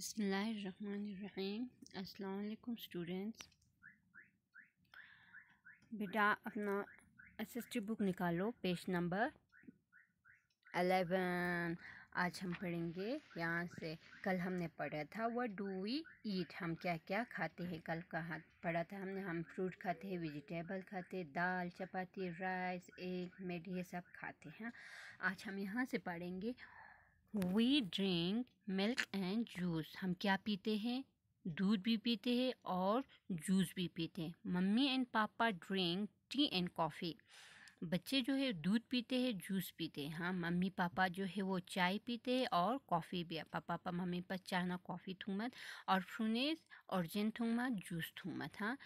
बसमीम अल्लाम स्टूडेंट्स बेटा अपना एस एस टी बुक निकालो पेज नंबर अलेवन आज हम पढ़ेंगे यहाँ से कल हमने पढ़ा था वह डू वी ईट हम क्या क्या खाते हैं कल कहाँ पढ़ा था हमने हम फ्रूट खाते हैं वेजिटेबल खाते हैं दाल चपाती राइस एग मेड ये सब खाते हैं आज हम यहाँ से पढ़ेंगे we drink milk and juice हम क्या पीते हैं दूध भी पीते हैं और जूस भी पीते हैं mummy and papa drink tea and coffee बच्चे जो है दूध पीते हैं जूस पीते हैं हाँ मम्मी पापा जो है वो चाय पीते हैं और कॉफ़ी भी पापा पापा मम्मी पर चाना कॉफ़ी थूमत और फ्रूनेस और जिन थूमत जूस थूमत हाँ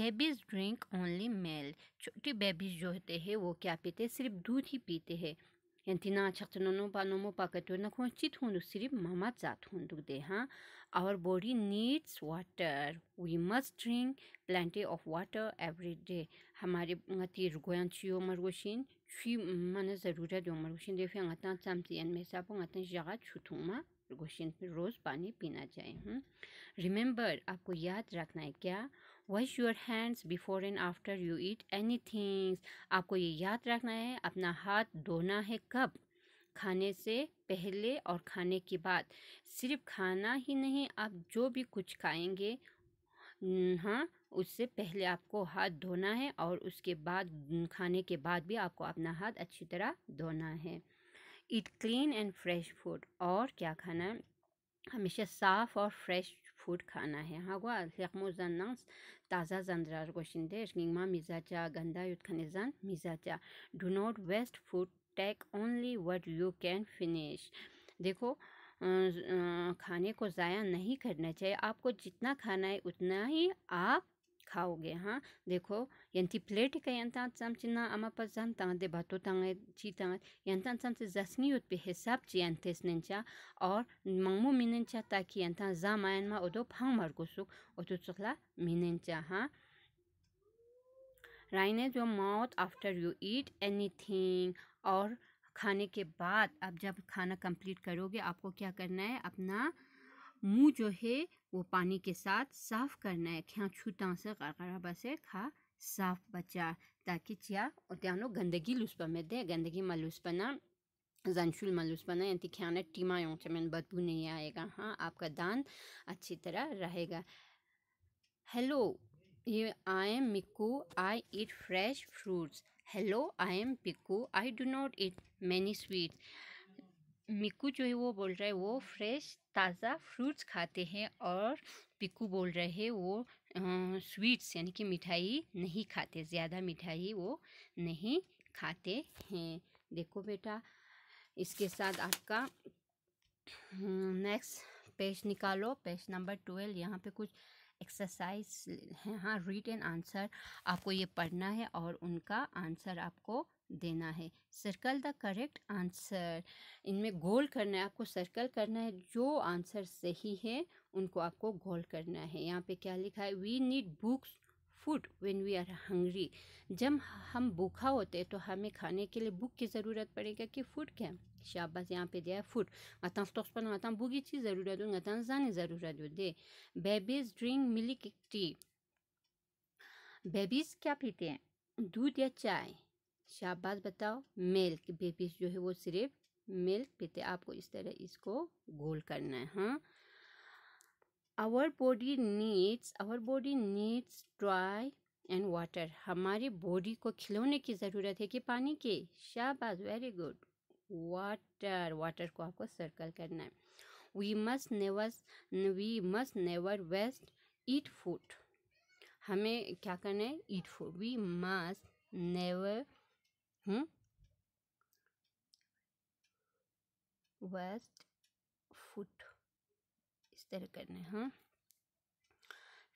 बेबीज़ ड्रिंक ओनली मेल छोटे बेबीज़ जो होते हैं वो क्या पीते हैं सिर्फ दूध ही पीते हैं yan tina chakchino no pa no mo pa ka to na khon chi thun du mama za thun du de ha our body needs water we must drink plenty of water every day hamari ngati rgoyan chiyo margoshin chi mane zarura de margoshin de fyang ta cham ti en mesa po ngati jaga chutu roz pani pina jaye hmm? remember aapko yaad rakhna hai kya wash your hands before and after you eat any things आपको ये याद रखना है अपना हाथ धोना है कब खाने से पहले और खाने के बाद सिर्फ खाना ही नहीं आप जो भी कुछ खाएंगे हाँ उससे पहले आपको हाथ धोना है और उसके बाद खाने के बाद भी आपको अपना हाथ अच्छी तरह धोना है eat clean and fresh food और क्या खाना है हमेशा साफ़ और fresh food khana hai hagwa lekmo zanang taza zandrar question de ngma mizacha ganda yut khanezan mizacha do not waste food take only what you can finish देखो खाने को ज़ाया नहीं करना चाहिए आपको जितना खाना है उतना ही आप खाओगे हाँ देखो यंती का यंता चिन्ना अमा पजाम तांगदे भातो तांगे ची तंग यंता चमचे जसनी युत पे हिसाब ची यंतेस नेंचा और मंगमो मिनेंचा ताकि यंता जामायन मा ओदो फांग मरगुसुक ओदो चुकला मिनेंचा हाँ राइने जो mouth after you eat anything और खाने के बाद आप जब खाना कंप्लीट करोगे आपको क्या करना है अपना मुंह जो है वो पानी के साथ साफ़ करना है क्या छूता से गड़गड़ा बसे खा साफ बचा ताकि चिया त्यानो गंदगी लुस्पा में दे गंदगी मलुस्पना जनशुल मलुस्पना यानी ख्या टीमा यों चमन बदबू नहीं आएगा हाँ आपका दान अच्छी तरह रहेगा हेलो ये I am Mikku I eat fresh fruits hello I am Pikku I do not eat many sweets Miku जो है वो बोल रहा है वो फ्रेश ताज़ा फ्रूट्स खाते हैं और पिकू बोल रहे हैं वो स्वीट्स यानी कि मिठाई नहीं खाते ज़्यादा मिठाई वो नहीं खाते हैं देखो बेटा इसके साथ आपका नेक्स्ट हम्म, पेज निकालो पेज नंबर ट्वेल्व यहाँ पे कुछ एक्सरसाइज है हाँ एन आंसर आपको ये पढ़ना है और उनका आंसर आपको देना है सर्कल द करेक्ट आंसर इनमें गोल करना है आपको सर्कल करना है जो आंसर सही है उनको आपको गोल करना है यहाँ पे क्या लिखा है we need books food when we are hungry जब हम भूखा होते हैं तो हमें खाने के लिए भूख की ज़रूरत पड़ेगा कि फूड क्या है शाबाश यहाँ पे दिया है फूड अतः तोस्पन आता भूखी चीज़ ज़रूरत हो अतः जाने ज़रूरत हो दे बेबीज ड्रिंक मिल्क टी बेबीज़ क्या पीते हैं दूध या चाय शाबाश बताओ मिल्क बेबीज जो है वो सिर्फ मिल्क पीते आपको इस तरह इसको गोल करना है हाँ our body needs our body needs dry and water हमारी बॉडी को खिलौने की ज़रूरत है कि पानी के शाबाज वेरी गुड वाटर वाटर को आपको सर्कल करना है we must never we must never waste eat food हमें क्या करना है eat food we must never waste food तरह करना है हाँ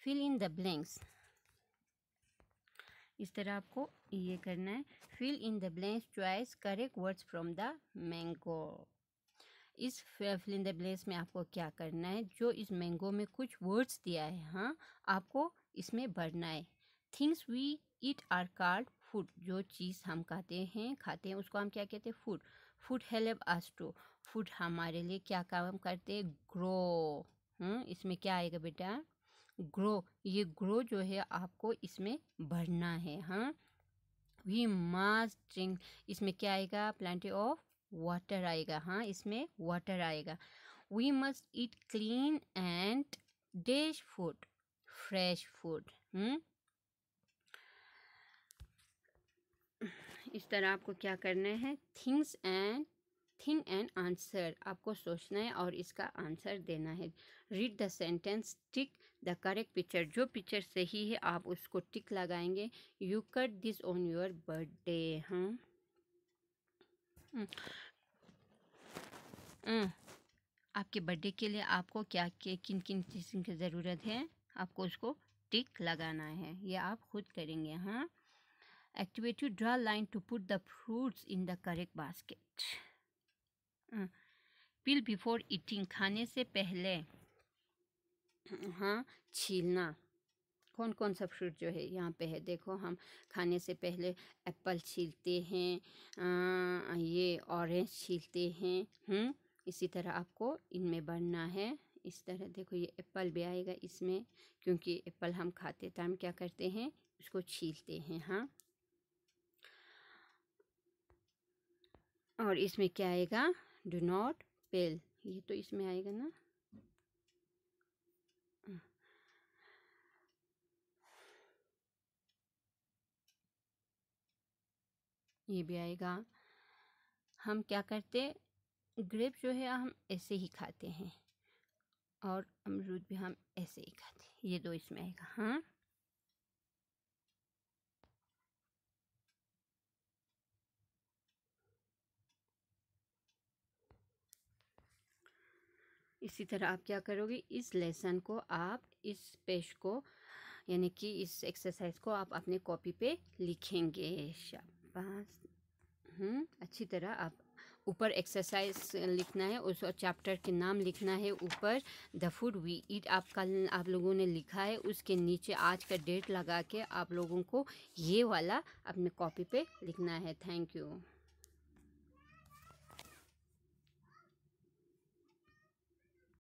फिल इन द ब्लैंक्स इस तरह आपको ये करना है fill in the blanks choice correct words from the mango इस फिल इन द ब्लैंक्स में आपको क्या करना है जो इस मैंगो में कुछ वर्ड्स दिया है हाँ आपको इसमें भरना है things we eat are called food जो चीज़ हम खाते हैं खाते हैं उसको हम क्या कहते हैं food food help to food हमारे लिए क्या काम करते हैं ग्रो हम्म इसमें क्या आएगा बेटा ग्रो ये ग्रो जो है आपको इसमें भरना है हाँ वी मस्ट ड्रिंक इसमें क्या आएगा प्लांट ऑफ वाटर आएगा हाँ इसमें वाटर आएगा we must eat clean and dash food fresh food इस तरह आपको क्या करना है things and think and answer आपको सोचना है और इसका आंसर देना है read the sentence tick the correct picture जो पिक्चर सही है आप उसको टिक लगाएंगे you cut this on your birthday हाँ हम्म। हम्म। आपके बर्थडे के लिए आपको क्या के किन किन चीज़ों की ज़रूरत है आपको उसको टिक लगाना है ये आप खुद करेंगे हाँ activate draw line to put the fruits in the correct basket peel before eating खाने से पहले हाँ छीलना कौन कौन सा फ्रूट जो है यहाँ पे है देखो हम खाने से पहले एप्पल छीलते हैं आ, ये ऑरेंज छीलते हैं हम इसी तरह आपको इनमें बढ़ना है इस तरह देखो ये एप्पल भी आएगा इसमें क्योंकि एप्पल हम खाते टाइम क्या करते हैं उसको छीलते हैं हाँ और इसमें क्या आएगा डू नॉट पेल ये तो इसमें आएगा ना हाँ। ये भी आएगा हम क्या करते ग्रेप जो है हम ऐसे ही खाते हैं और अमरूद भी हम ऐसे ही खाते हैं ये दो तो इसमें आएगा हाँ इसी तरह आप क्या करोगे इस लेसन को आप इस पेज को यानी कि इस एक्सरसाइज को आप अपने कॉपी पे लिखेंगे शाबाश हम्म, अच्छी तरह आप ऊपर एक्सरसाइज लिखना है उस चैप्टर के नाम लिखना है ऊपर द फूड वी ईट आप कल आप लोगों ने लिखा है उसके नीचे आज का डेट लगा के आप लोगों को ये वाला अपने कॉपी पे लिखना है थैंक यू